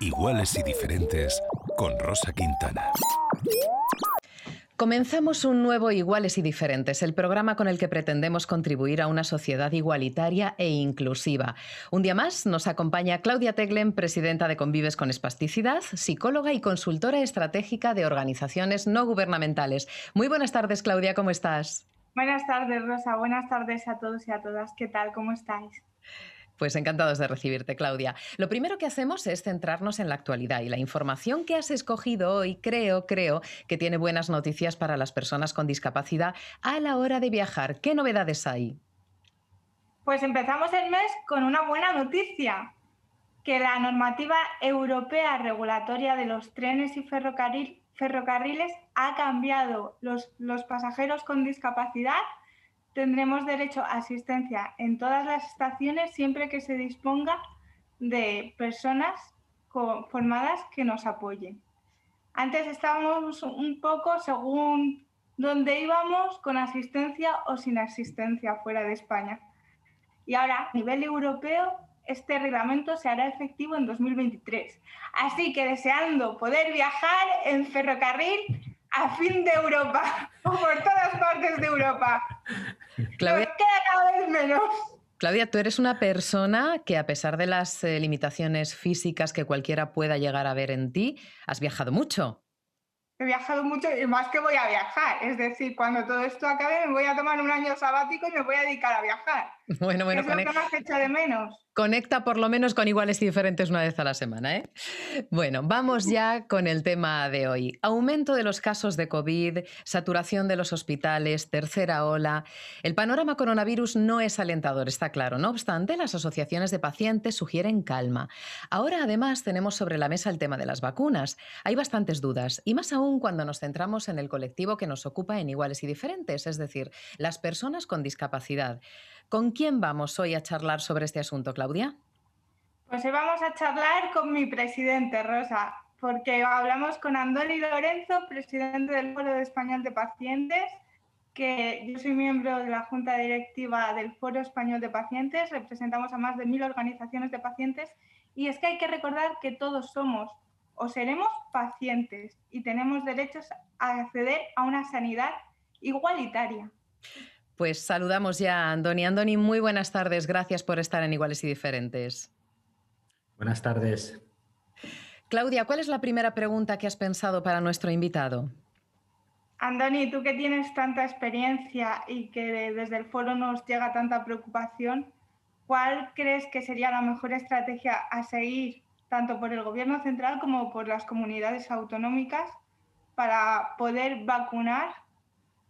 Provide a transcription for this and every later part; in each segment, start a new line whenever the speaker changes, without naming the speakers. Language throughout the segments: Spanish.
Iguales y diferentes con
Rosa Quintana.
Comenzamos un nuevo Iguales y Diferentes, el programa con el que pretendemos contribuir a una sociedad igualitaria e inclusiva. Un día más nos acompaña Claudia Teglen, presidenta de Convives con Espasticidad, psicóloga y consultora estratégica de organizaciones no gubernamentales. Muy buenas tardes, Claudia, ¿cómo estás?
Buenas tardes, Rosa. Buenas tardes a todos y a todas. ¿Qué tal? ¿Cómo estáis?
Pues encantados de recibirte, Claudia. Lo primero que hacemos es centrarnos en la actualidad y la información que has escogido hoy creo, creo que tiene buenas noticias para las personas con discapacidad a la hora de viajar. ¿Qué novedades hay?
Pues empezamos el mes con una buena noticia, que la normativa europea regulatoria de los trenes y ferrocarriles ha cambiado. Los, los pasajeros con discapacidad tendremos derecho a asistencia en todas las estaciones siempre que se disponga de personas formadas que nos apoyen. Antes estábamos un poco según dónde íbamos, con asistencia o sin asistencia fuera de España. Y ahora, a nivel europeo, este reglamento se hará efectivo en 2023. Así que deseando poder viajar en ferrocarril, a fin de Europa, o por todas partes de Europa.
Claudia, queda cada vez menos. Claudia, tú eres una persona que a pesar de las eh, limitaciones físicas que cualquiera pueda llegar a ver en ti, has viajado mucho.
He viajado mucho y más que voy a viajar. Es decir, cuando todo esto acabe me voy a tomar un año sabático y me voy a dedicar a viajar. Bueno, bueno, e- de menos.
Conecta por lo menos con iguales y diferentes una vez a la semana. ¿eh? Bueno, vamos ya con el tema de hoy. Aumento de los casos de COVID, saturación de los hospitales, tercera ola. El panorama coronavirus no es alentador, está claro. No obstante, las asociaciones de pacientes sugieren calma. Ahora, además, tenemos sobre la mesa el tema de las vacunas. Hay bastantes dudas, y más aún cuando nos centramos en el colectivo que nos ocupa en iguales y diferentes, es decir, las personas con discapacidad. ¿Con quién vamos hoy a charlar sobre este asunto, Claudia?
Pues hoy vamos a charlar con mi presidente, Rosa, porque hablamos con Andoni Lorenzo, presidente del Foro Español de Pacientes, que yo soy miembro de la Junta Directiva del Foro Español de Pacientes, representamos a más de mil organizaciones de pacientes, y es que hay que recordar que todos somos o seremos pacientes y tenemos derechos a acceder a una sanidad igualitaria.
Pues saludamos ya a Andoni. Andoni, muy buenas tardes. Gracias por estar en Iguales y Diferentes. Buenas tardes. Claudia, ¿cuál es la primera pregunta que has pensado para nuestro invitado?
Andoni, tú que tienes tanta experiencia y que desde el foro nos llega tanta preocupación, ¿cuál crees que sería la mejor estrategia a seguir tanto por el gobierno central como por las comunidades autonómicas para poder vacunar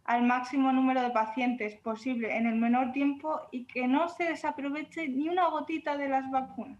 al máximo número de pacientes posible en el menor tiempo y que no se desaproveche ni una gotita de las vacunas?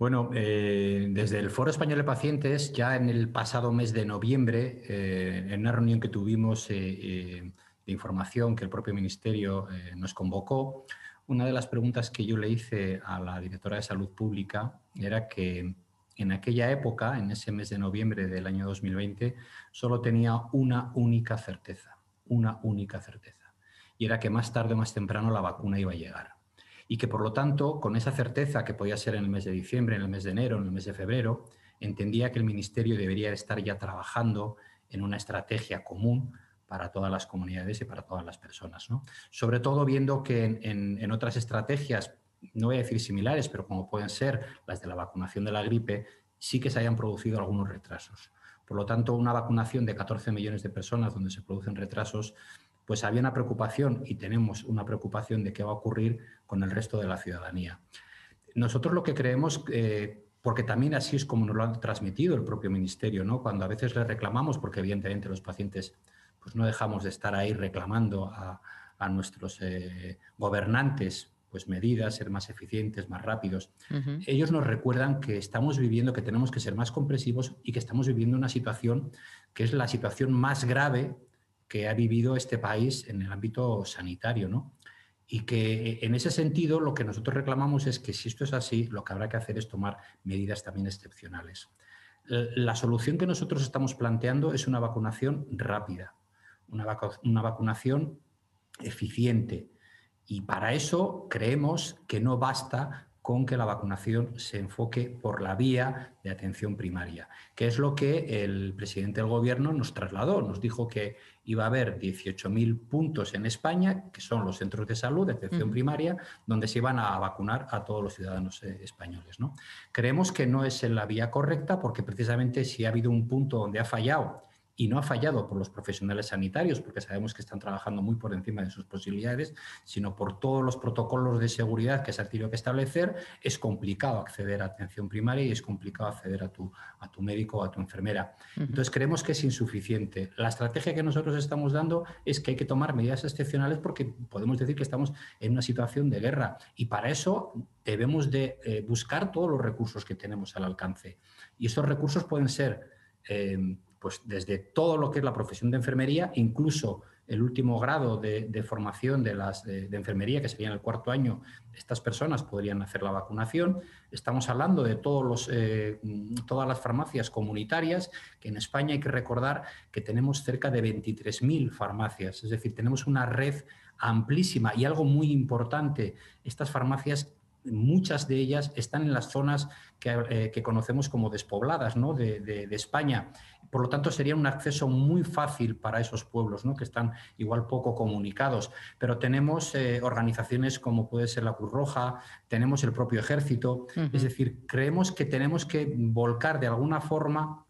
Bueno, eh, desde el Foro Español de Pacientes, ya en el pasado mes de noviembre, eh, en una reunión que tuvimos eh, de información que el propio Ministerio nos convocó, una de las preguntas que yo le hice a la directora de Salud Pública era que en aquella época, en ese mes de noviembre del año 2020, solo tenía una única certeza una única certeza, y era que más tarde o más temprano la vacuna iba a llegar. Y que por lo tanto, con esa certeza que podía ser en el mes de diciembre, en el mes de enero, en el mes de febrero, entendía que el Ministerio debería estar ya trabajando en una estrategia común para todas las comunidades y para todas las personas. Sobre todo viendo que en, en otras estrategias, no voy a decir similares, pero como pueden ser las de la vacunación de la gripe, sí que se hayan producido algunos retrasos. Por lo tanto, una vacunación de 14 millones de personas donde se producen retrasos, pues había una preocupación y tenemos una preocupación de qué va a ocurrir con el resto de la ciudadanía. Nosotros lo que creemos, eh, porque también así es como nos lo han transmitido el propio ministerio, ¿no? Cuando a veces le reclamamos, porque evidentemente los pacientes pues no dejamos de estar ahí reclamando a, nuestros eh, gobernantes pues medidas, ser más eficientes, más rápidos. Ellos nos recuerdan que estamos viviendo, que tenemos que ser más compresivos y que estamos viviendo una situación que es la situación más grave que ha vivido este país en el ámbito sanitario, ¿no? Y que eh, en ese sentido lo que nosotros reclamamos es que si esto es así, lo que habrá que hacer es tomar medidas también excepcionales. La solución que nosotros estamos planteando es una vacunación rápida, una vacunación eficiente, y para eso creemos que no basta con que la vacunación se enfoque por la vía de atención primaria, que es lo que el presidente del gobierno nos trasladó. Nos dijo que iba a haber 18.000 puntos en España, que son los centros de salud de atención primaria, donde se iban a vacunar a todos los ciudadanos eh, españoles. ¿no? Creemos que no es en la vía correcta porque precisamente si ha habido un punto donde ha fallado y no ha fallado por los profesionales sanitarios, porque sabemos que están trabajando muy por encima de sus posibilidades, sino por todos los protocolos de seguridad que se ha tenido que establecer, es complicado acceder a atención primaria y es complicado acceder a tu, a tu médico o a tu enfermera. Entonces, creemos que es insuficiente. La estrategia que nosotros estamos dando es que hay que tomar medidas excepcionales porque podemos decir que estamos en una situación de guerra y para eso debemos de eh, buscar todos los recursos que tenemos al alcance. Y esos recursos pueden ser... Eh, pues desde todo lo que es la profesión de enfermería, incluso el último grado de, formación de, las, enfermería, que sería en el cuarto año, estas personas podrían hacer la vacunación. Estamos hablando de todos eh, todas las farmacias comunitarias, que en España hay que recordar que tenemos cerca de 23.000 farmacias, es decir, tenemos una red amplísima y algo muy importante, estas farmacias muchas de ellas están en las zonas que, eh, conocemos como despobladas de, de, España por lo tanto, sería un acceso muy fácil para esos pueblos, ¿no? que están igual poco comunicados. Pero tenemos eh, organizaciones como puede ser la Cruz Roja, tenemos el propio ejército. Es decir, creemos que tenemos que volcar de alguna forma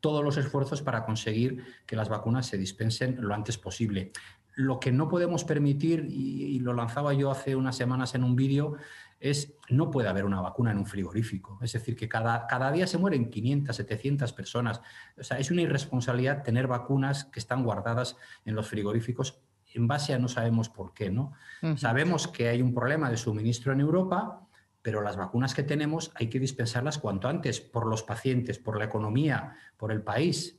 todos los esfuerzos para conseguir que las vacunas se dispensen lo antes posible. Lo que no podemos permitir, y lo lanzaba yo hace unas semanas en un vídeo, es no puede haber una vacuna en un frigorífico. Es decir, que cada, día se mueren 500, 700 personas. O sea, es una irresponsabilidad tener vacunas que están guardadas en los frigoríficos en base a no sabemos por qué, ¿no? Sabemos que hay un problema de suministro en Europa, pero las vacunas que tenemos hay que dispensarlas cuanto antes por los pacientes, por la economía, por el país.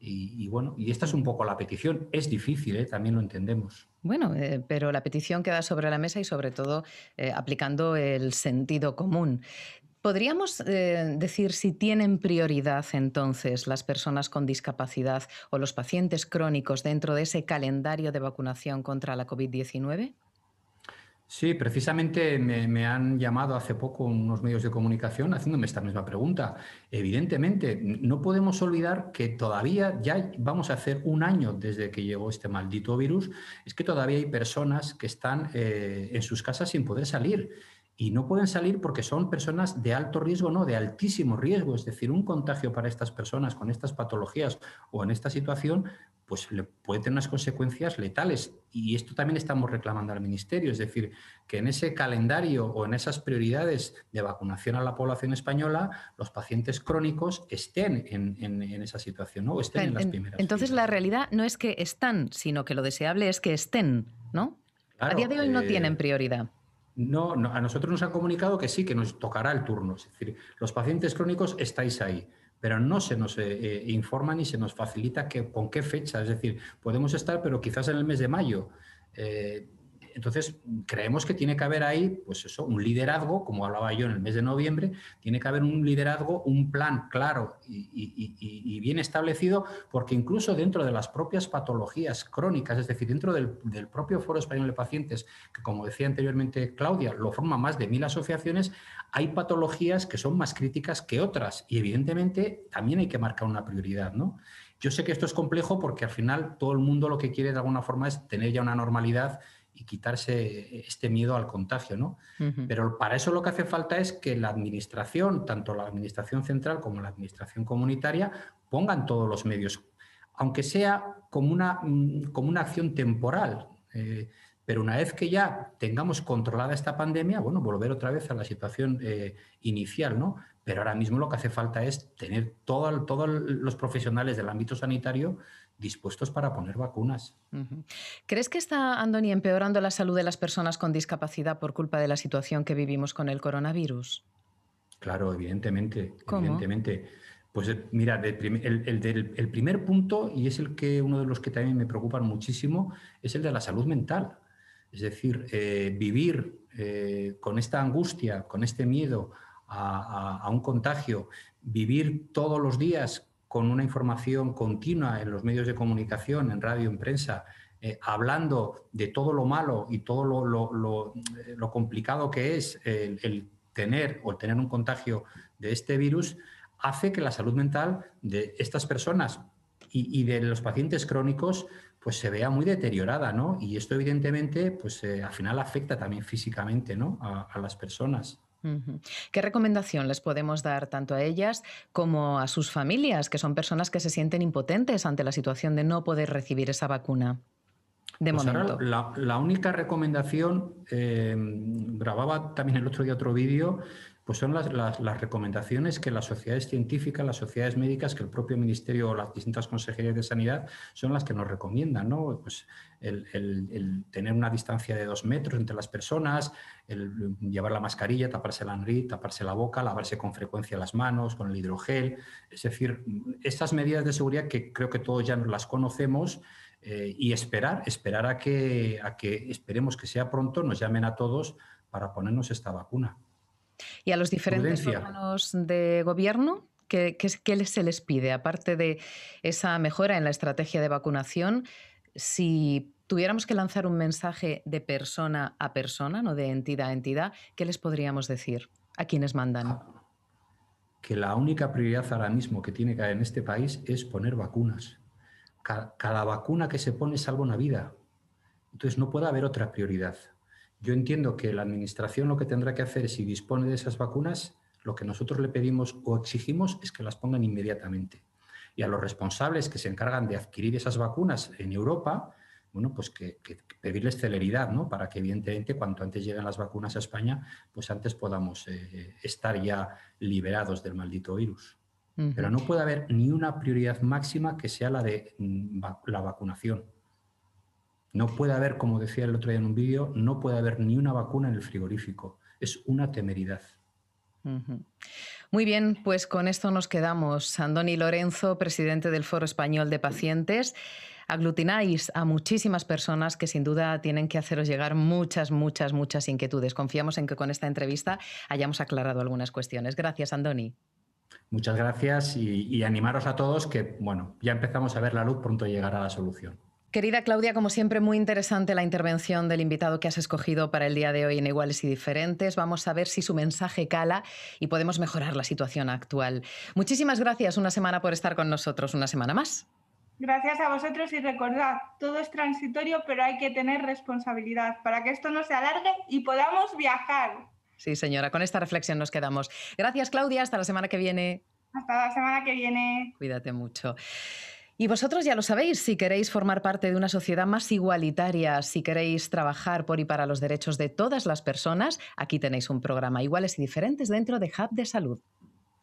Y, bueno, y esta es un poco la petición. Es difícil, ¿eh? también lo entendemos.
Bueno, eh, pero la petición queda sobre la mesa y sobre todo eh, aplicando el sentido común. ¿Podríamos decir si tienen prioridad entonces las personas con discapacidad o los pacientes crónicos dentro de ese calendario de vacunación contra la COVID-19?
Sí, precisamente me, han llamado hace poco unos medios de comunicación haciéndome esta misma pregunta. Evidentemente, no podemos olvidar que todavía, ya vamos a hacer un año desde que llegó este maldito virus, es que todavía hay personas que están eh, en sus casas sin poder salir. Y no pueden salir porque son personas de alto riesgo, no, de altísimo riesgo. Es decir, un contagio para estas personas con estas patologías o en esta situación pues puede tener unas consecuencias letales. Y esto también estamos reclamando al Ministerio, es decir, que en ese calendario o en esas prioridades de vacunación a la población española, los pacientes crónicos estén en, esa situación ¿no? o estén en, las primeras. Entonces,
la realidad no es que están, sino que lo deseable es que estén, ¿no?
a día de hoy no eh, tienen prioridad. No, no, a nosotros nos han comunicado que sí, que nos tocará el turno. Es decir, los pacientes crónicos estáis ahí pero no se nos eh, eh, informa ni se nos facilita que, con qué fecha. Es decir, podemos estar, pero quizás en el mes de mayo. Eh, entonces, creemos que tiene que haber ahí, pues eso, un liderazgo, como hablaba yo en el mes de noviembre, tiene que haber un liderazgo, un plan claro y, bien establecido, porque incluso dentro de las propias patologías crónicas, es decir, dentro del, propio Foro Español de Pacientes, que como decía anteriormente Claudia, lo forma más de mil asociaciones, hay patologías que son más críticas que otras y evidentemente también hay que marcar una prioridad, ¿no? Yo sé que esto es complejo porque al final todo el mundo lo que quiere de alguna forma es tener ya una normalidad y quitarse este miedo al contagio, ¿no? Pero para eso lo que hace falta es que la administración, tanto la administración central como la administración comunitaria, pongan todos los medios, aunque sea como una, mm, como una acción temporal. Eh, pero una vez que ya tengamos controlada esta pandemia, bueno, volver otra vez a la situación eh, inicial, ¿no? Pero ahora mismo lo que hace falta es tener todos los profesionales del ámbito sanitario dispuestos para poner vacunas.
¿Crees que está, Andoni, empeorando la salud de las personas con discapacidad por culpa de la situación que vivimos con el coronavirus?
Claro, evidentemente. Evidentemente. Pues eh, mira, el, el, primer punto, y es el que uno de los que también me preocupan muchísimo, es el de la salud mental. Es decir, eh, vivir eh, con esta angustia, con este miedo a, un contagio, vivir todos los días con una información continua en los medios de comunicación, en radio, en prensa, eh, hablando de todo lo malo y todo lo, complicado que es el, tener o tener un contagio de este virus, hace que la salud mental de estas personas y de los pacientes crónicos pues se vea muy deteriorada, ¿no? Y esto evidentemente, pues eh, al final afecta también físicamente, ¿no? A, las personas.
¿Qué recomendación les podemos dar tanto a ellas como a sus familias, que son personas que se sienten impotentes ante la situación de no poder recibir esa vacuna? De pues
la, única recomendación, eh, grababa también el otro día otro vídeo pues son las, recomendaciones que las sociedades científicas, las sociedades médicas, que el propio Ministerio o las distintas consejerías de sanidad son las que nos recomiendan, ¿no? Pues el, tener una distancia de dos metros entre las personas, el llevar la mascarilla, taparse la nariz, taparse la boca, lavarse con frecuencia las manos, con el hidrogel, es decir, estas medidas de seguridad que creo que todos ya las conocemos, eh, y esperar, esperar a que, a que esperemos que sea pronto, nos llamen a todos para ponernos esta vacuna
y a los diferentes órganos de gobierno. ¿Qué, qué, se les pide? Aparte de esa mejora en la estrategia de vacunación, si tuviéramos que lanzar un mensaje de persona a persona, no de entidad a entidad, ¿qué les podríamos decir a quienes mandan?
Que la única prioridad ahora mismo que tiene que haber en este país es poner vacunas. Cada, cada vacuna que se pone salva una vida. Entonces no puede haber otra prioridad. Yo entiendo que la administración lo que tendrá que hacer, si dispone de esas vacunas, lo que nosotros le pedimos o exigimos es que las pongan inmediatamente. Y a los responsables que se encargan de adquirir esas vacunas en Europa, bueno, pues que, pedirles celeridad, ¿no? Para que evidentemente cuanto antes lleguen las vacunas a España, pues antes podamos eh, estar ya liberados del maldito virus. Pero no puede haber ni una prioridad máxima que sea la de mm, la vacunación no puede haber, como decía el otro día en un vídeo, no puede haber ni una vacuna en el frigorífico. Es una temeridad.
Muy bien, pues con esto nos quedamos. Andoni Lorenzo, presidente del Foro Español de Pacientes. Aglutináis a muchísimas personas que sin duda tienen que haceros llegar muchas, muchas, muchas inquietudes. Confiamos en que con esta entrevista hayamos aclarado algunas cuestiones. Gracias, Andoni.
Muchas gracias y, y animaros a todos que, bueno, ya empezamos a ver la luz, pronto llegará la solución.
Querida Claudia, como siempre, muy interesante la intervención del invitado que has escogido para el día de hoy en Iguales y Diferentes. Vamos a ver si su mensaje cala y podemos mejorar la situación actual. Muchísimas gracias una semana por estar con nosotros, una semana más.
Gracias a vosotros y recordad, todo es transitorio, pero hay que tener responsabilidad para que esto no se alargue y podamos viajar.
Sí, señora, con esta reflexión nos quedamos. Gracias, Claudia, hasta la semana que viene. Hasta la semana que viene. Cuídate mucho. Y vosotros ya lo sabéis, si queréis formar parte de una sociedad más igualitaria, si queréis trabajar por y para los derechos de todas las personas, aquí tenéis un programa iguales y diferentes dentro de Hub de Salud.